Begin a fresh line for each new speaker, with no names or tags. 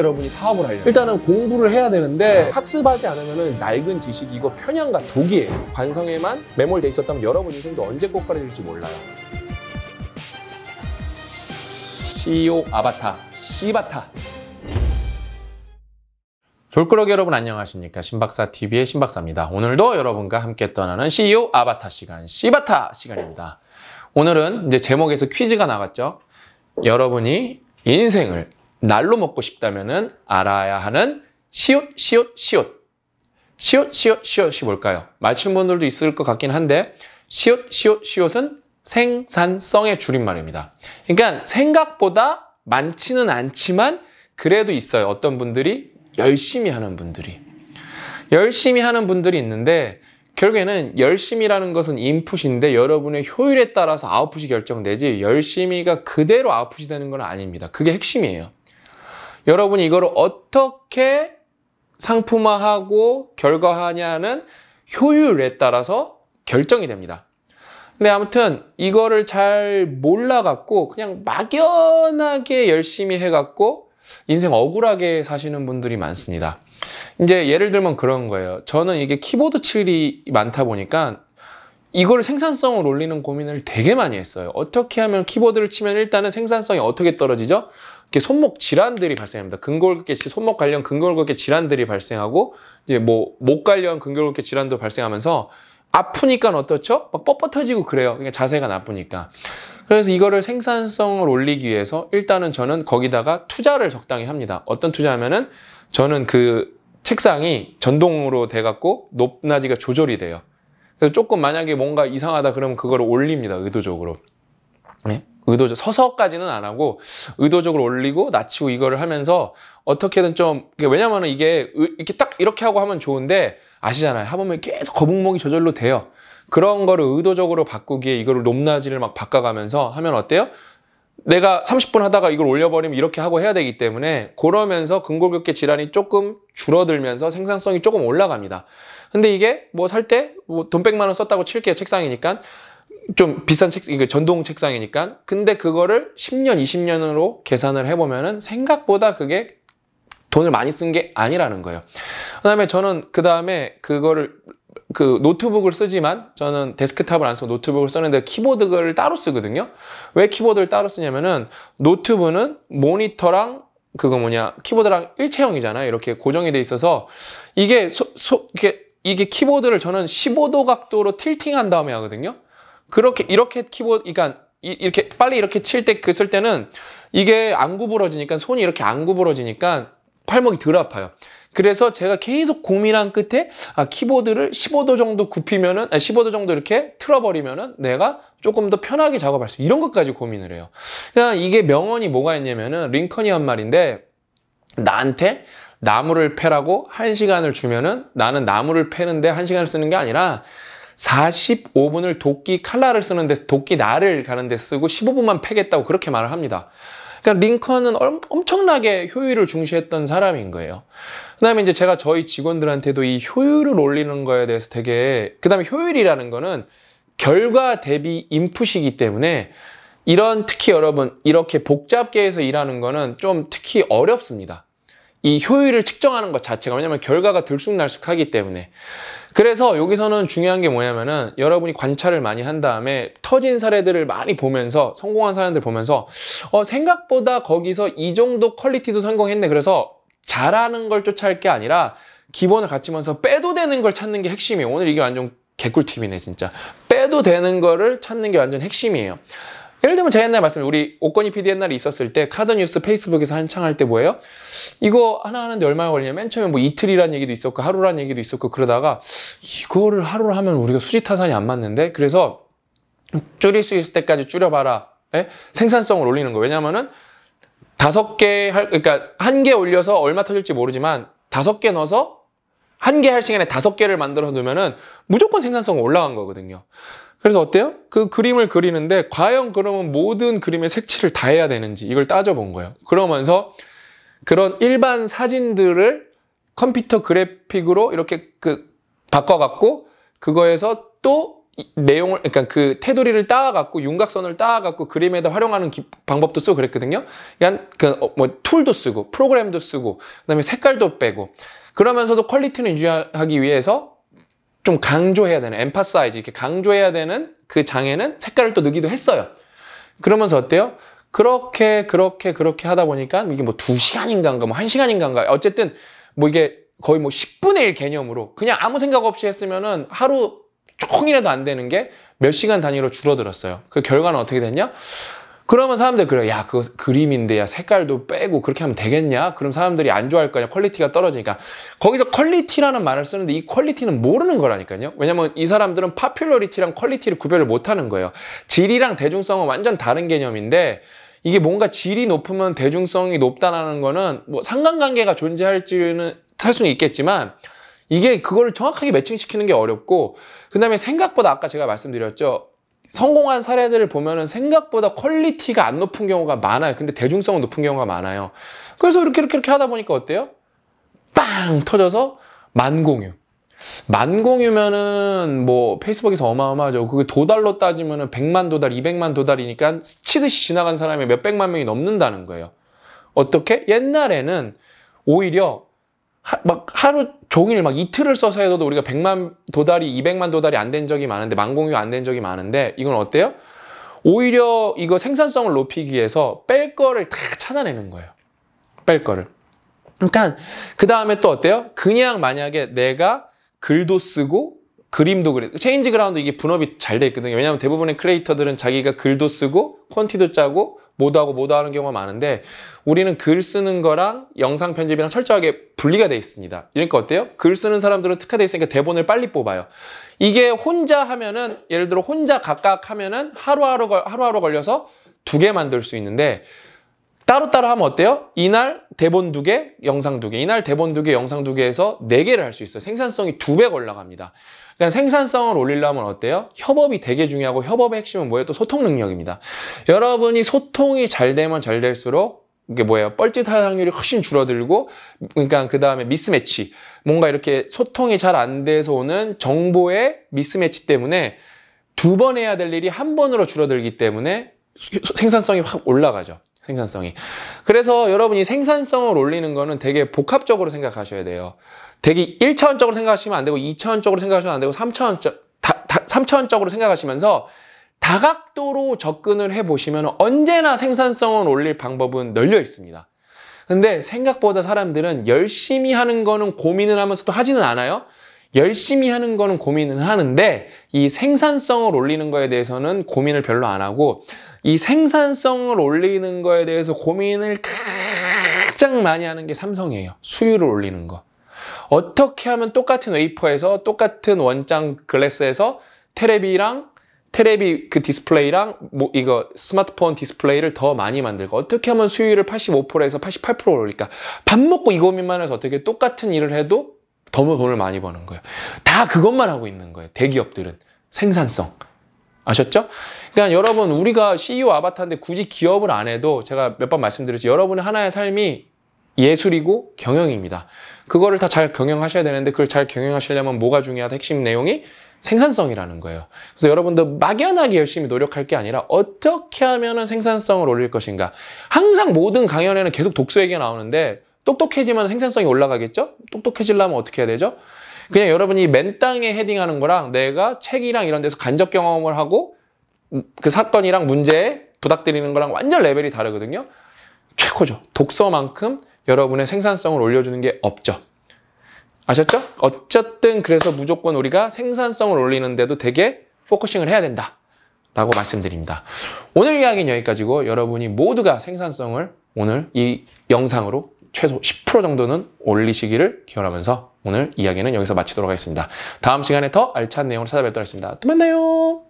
여러분이 사업을 하려면 일단은 공부를 해야 되는데 학습하지 않으면 낡은 지식이고 편향과 독이에요. 관성에만 매몰돼 있었다면 여러분 인생도 언제 꽃가루질지 몰라요. CEO 아바타, 시바타. 졸끄러기 여러분 안녕하십니까 신박사 TV의 신박사입니다. 오늘도 여러분과 함께 떠나는 CEO 아바타 시간 시바타 시간입니다. 오늘은 이제 제목에서 퀴즈가 나갔죠. 여러분이 인생을 날로 먹고 싶다면 알아야 하는 시옷, 시옷, 시옷. 시옷, 시옷, 시옷이 뭘까요? 맞춘 분들도 있을 것 같긴 한데, 시옷, 시옷, 시옷은 생산성의 줄임말입니다. 그러니까 생각보다 많지는 않지만, 그래도 있어요. 어떤 분들이 열심히 하는 분들이. 열심히 하는 분들이 있는데, 결국에는 열심이라는 것은 인풋인데 여러분의 효율에 따라서 아웃풋이 결정되지 열심히가 그대로 아웃풋이 되는 건 아닙니다. 그게 핵심이에요. 여러분이 이걸 어떻게 상품화하고 결과하냐는 효율에 따라서 결정이 됩니다. 근데 아무튼 이거를 잘 몰라갖고 그냥 막연하게 열심히 해갖고 인생 억울하게 사시는 분들이 많습니다. 이제 예를 들면 그런 거예요. 저는 이게 키보드 칠이 많다 보니까 이걸 생산성을 올리는 고민을 되게 많이 했어요. 어떻게 하면 키보드를 치면 일단은 생산성이 어떻게 떨어지죠? 손목 질환들이 발생합니다. 근골격계 손목 관련 근골격계 질환들이 발생하고 이제 뭐 목 관련 근골격계 질환도 발생하면서 아프니까 어떻죠? 막 뻣뻣해지고 그래요. 그러니까 자세가 나쁘니까. 그래서 이거를 생산성을 올리기 위해서 일단은 저는 거기다가 투자를 적당히 합니다. 어떤 투자하면은 저는 그 책상이 전동으로 돼갖고 높낮이가 조절이 돼요. 그래서 조금 만약에 뭔가 이상하다 그러면 그걸 올립니다. 의도적으로. 네? 의도적 서서까지는 안 하고 의도적으로 올리고 낮추고 이거를 하면서 어떻게든 좀 왜냐면은 이게 이렇게 딱 이렇게 하고 하면 좋은데 아시잖아요 하보면 계속 거북목이 저절로 돼요 그런 거를 의도적으로 바꾸기에 이거를 높낮이를 막 바꿔가면서 하면 어때요? 내가 30분 하다가 이걸 올려버리면 이렇게 하고 해야 되기 때문에 그러면서 근골격계 질환이 조금 줄어들면서 생산성이 조금 올라갑니다. 근데 이게 뭐 살 때 뭐돈 100만 원 썼다고 칠게 책상이니까 좀 비싼 책이그 그러니까 전동 책상이니까. 근데 그거를 10년, 20년으로 계산을 해보면은 생각보다 그게 돈을 많이 쓴 게 아니라는 거예요. 그 다음에 저는 그 다음에 그거를 그 노트북을 쓰지만 저는 데스크탑을 안 쓰고 노트북을 쓰는데 키보드를 따로 쓰거든요. 왜 키보드를 따로 쓰냐면은 노트북은 모니터랑 그거 뭐냐 키보드랑 일체형이잖아요. 이렇게 고정이 돼 있어서 이게 소, 소 이게 이게 키보드를 저는 15도 각도로 틸팅한 다음에 하거든요. 그렇게 이렇게 키보드 그러니까 이렇게 빨리 이렇게 칠 때 그 쓸 때는 이게 안 구부러지니까 손이 이렇게 안 구부러지니까 팔목이 덜 아파요. 그래서 제가 계속 고민한 끝에 아, 키보드를 15도 정도 굽히면은 아니, 15도 정도 이렇게 틀어버리면은 내가 조금 더 편하게 작업할 수 이런 것까지 고민을 해요. 그냥 그러니까 이게 명언이 뭐가 있냐면은 링컨이 한 말인데 나한테 나무를 패라고 한 시간을 주면은 나는 나무를 패는데 한 시간을 쓰는 게 아니라 45분을 도끼 칼날을 쓰는데 도끼 날을 가는데 쓰고 15분만 패겠다고 그렇게 말을 합니다. 그러니까 링컨은 엄청나게 효율을 중시했던 사람인 거예요. 그다음에 이제 제가 저희 직원들한테도 이 효율을 올리는 거에 대해서 되게 그다음에 효율이라는 거는 결과 대비 인풋이기 때문에 이런 특히 여러분 이렇게 복잡계에서 일하는 거는 좀 특히 어렵습니다. 이 효율을 측정하는 것 자체가 왜냐면 결과가 들쑥날쑥하기 때문에 그래서 여기서는 중요한 게 뭐냐면은 여러분이 관찰을 많이 한 다음에 터진 사례들을 많이 보면서 성공한 사람들 보면서 어 생각보다 거기서 이 정도 퀄리티도 성공했네 그래서 잘하는 걸 쫓아할 게 아니라 기본을 갖추면서 빼도 되는 걸 찾는 게 핵심이에요 오늘 이게 완전 개꿀팁이네 진짜 빼도 되는 거를 찾는 게 완전 핵심이에요 예를 들면 제가 옛날에 말씀 우리 오건이 PD 옛날에 있었을 때 카드뉴스 페이스북에서 한창 할 때 뭐예요? 이거 하나 하는데 얼마나 걸리냐 맨 처음에 뭐 이틀이란 얘기도 있었고 하루란 얘기도 있었고 그러다가 이거를 하루를 하면 우리가 수지타산이 안 맞는데 그래서 줄일 수 있을 때까지 줄여봐라 예? 생산성을 올리는 거 왜냐면은 다섯 개 할 그러니까 한 개 올려서 얼마 터질지 모르지만 다섯 개 넣어서 한 개 할 시간에 다섯 개를 만들어놓으면은 무조건 생산성 올라간 거거든요 그래서 어때요? 그 그림을 그리는데 과연 그러면 모든 그림의 색칠을 다 해야 되는지 이걸 따져본 거예요. 그러면서 그런 일반 사진들을 컴퓨터 그래픽으로 이렇게 그 바꿔갖고 그거에서 또 내용을 그러니까 그 테두리를 따갖고 와 윤곽선을 따갖고 와 그림에다 활용하는 기, 방법도 쓰고 그랬거든요. 그냥 그뭐 어, 툴도 쓰고 프로그램도 쓰고 그다음에 색깔도 빼고 그러면서도 퀄리티는 유지하기 위해서 좀 강조해야 되는 엠파사이즈 이렇게 강조해야 되는 그 장에는 색깔을 또 넣기도 했어요. 그러면서 어때요? 그렇게 그렇게 그렇게 하다 보니까 이게 뭐 두시간인가뭐한시간인가 어쨌든 뭐 이게 거의 뭐 10분의 1 개념으로 그냥 아무 생각 없이 했으면은 하루 총이라도안 되는 게 몇 시간 단위로 줄어들었어요. 그 결과는 어떻게 됐냐? 그러면 사람들 그래 야, 그거 그림인데 야, 색깔도 빼고 그렇게 하면 되겠냐? 그럼 사람들이 안 좋아할 거냐? 퀄리티가 떨어지니까. 거기서 퀄리티라는 말을 쓰는데 이 퀄리티는 모르는 거라니까요. 왜냐면 이 사람들은 파퓰러리티랑 퀄리티를 구별을 못 하는 거예요. 질이랑 대중성은 완전 다른 개념인데 이게 뭔가 질이 높으면 대중성이 높다라는 거는 뭐 상관관계가 존재할지는 할 수는 있겠지만 이게 그걸 정확하게 매칭시키는 게 어렵고 그 다음에 생각보다 아까 제가 말씀드렸죠 성공한 사례들을 보면은 생각보다 퀄리티가 안 높은 경우가 많아요. 근데 대중성은 높은 경우가 많아요. 그래서 이렇게 이렇게 이렇게 하다 보니까 어때요? 빵 터져서 만 공유. 만 공유면은 뭐 페이스북에서 어마어마하죠. 그게 도달로 따지면은 100만 도달, 200만 도달이니까 치듯이 지나간 사람이 몇백만 명이 넘는다는 거예요. 어떻게? 옛날에는 오히려 하, 막 하루 종일 막 이틀을 써서 해도 우리가 100만 도달이 200만 도달이 안 된 적이 많은데 만 공유 안 된 적이 많은데 이건 어때요? 오히려 이거 생산성을 높이기 위해서 뺄 거를 다 찾아내는 거예요. 뺄 거를. 그러니까 그 다음에 또 어때요? 그냥 만약에 내가 글도 쓰고 그림도 그래. 체인지 그라운드 이게 분업이 잘 돼 있거든요. 왜냐하면 대부분의 크리에이터들은 자기가 글도 쓰고 콘티도 짜고 모드하고 모드하는 경우가 많은데 우리는 글 쓰는 거랑 영상 편집이랑 철저하게 분리가 돼 있습니다. 이러니까 어때요? 글 쓰는 사람들은 특화돼 있으니까 대본을 빨리 뽑아요. 이게 혼자 하면은 예를 들어 혼자 각각 하면은 하루하루 걸, 하루하루 걸려서 두 개 만들 수 있는데 따로따로 하면 어때요? 이날 대본 두 개, 영상 두 개. 이날 대본 두 개, 영상 두 개에서 네 개를 할 수 있어요. 생산성이 두 배 올라갑니다. 그러니까 생산성을 올리려면 어때요? 협업이 되게 중요하고 협업의 핵심은 뭐예요? 또 소통 능력입니다. 여러분이 소통이 잘 되면 잘 될수록 이게 뭐예요? 뻘짓할 확률이 훨씬 줄어들고, 그러니까 그 다음에 미스매치. 뭔가 이렇게 소통이 잘 안 돼서 오는 정보의 미스매치 때문에 두 번 해야 될 일이 한 번으로 줄어들기 때문에 생산성이 확 올라가죠. 생산성이. 그래서 여러분이 생산성을 올리는 거는 되게 복합적으로 생각하셔야 돼요. 되게 1차원적으로 생각하시면 안 되고 2차원적으로 생각하시면 안 되고 3차원적, 다, 다, 3차원적으로 생각하시면서 다각도로 접근을 해보시면 언제나 생산성을 올릴 방법은 널려 있습니다. 근데 생각보다 사람들은 열심히 하는 거는 고민을 하면서도 하지는 않아요. 열심히 하는 거는 고민은 하는데 이 생산성을 올리는 거에 대해서는 고민을 별로 안 하고 이 생산성을 올리는 거에 대해서 고민을 가장 많이 하는 게 삼성이에요. 수율을 올리는 거. 어떻게 하면 똑같은 웨이퍼에서 똑같은 원장 글래스에서 테레비랑 테레비 그 디스플레이랑 뭐 이거 스마트폰 디스플레이를 더 많이 만들고 어떻게 하면 수율을 85%에서 88% 올릴까? 밥 먹고 이 고민만 해서 어떻게 똑같은 일을 해도 더뭐 돈을 많이 버는 거예요. 다 그것만 하고 있는 거예요. 대기업들은. 생산성. 아셨죠? 그러니까 여러분 우리가 CEO 아바타인데 굳이 기업을 안 해도 제가 몇 번 말씀드렸죠. 여러분의 하나의 삶이 예술이고 경영입니다. 그거를 다 잘 경영하셔야 되는데 그걸 잘 경영하시려면 뭐가 중요하다 핵심 내용이 생산성이라는 거예요. 그래서 여러분도 막연하게 열심히 노력할 게 아니라 어떻게 하면 생산성을 올릴 것인가. 항상 모든 강연에는 계속 독서 얘기가 나오는데 똑똑해지면 생산성이 올라가겠죠? 똑똑해지려면 어떻게 해야 되죠? 그냥 여러분이 맨땅에 헤딩하는 거랑 내가 책이랑 이런 데서 간접 경험을 하고 음, 그 사건이랑 문제에 부닥드리는 거랑 완전 레벨이 다르거든요. 최고죠. 독서만큼 여러분의 생산성을 올려주는 게 없죠. 아셨죠? 어쨌든 그래서 무조건 우리가 생산성을 올리는데도 되게 포커싱을 해야 된다. 라고 말씀드립니다. 오늘 이야기는 여기까지고 여러분이 모두가 생산성을 오늘 이 영상으로 최소 10% 정도는 올리시기를 기원하면서 오늘 이야기는 여기서 마치도록 하겠습니다. 다음 시간에 더 알찬 내용으로 찾아뵙도록 하겠습니다. 또 만나요.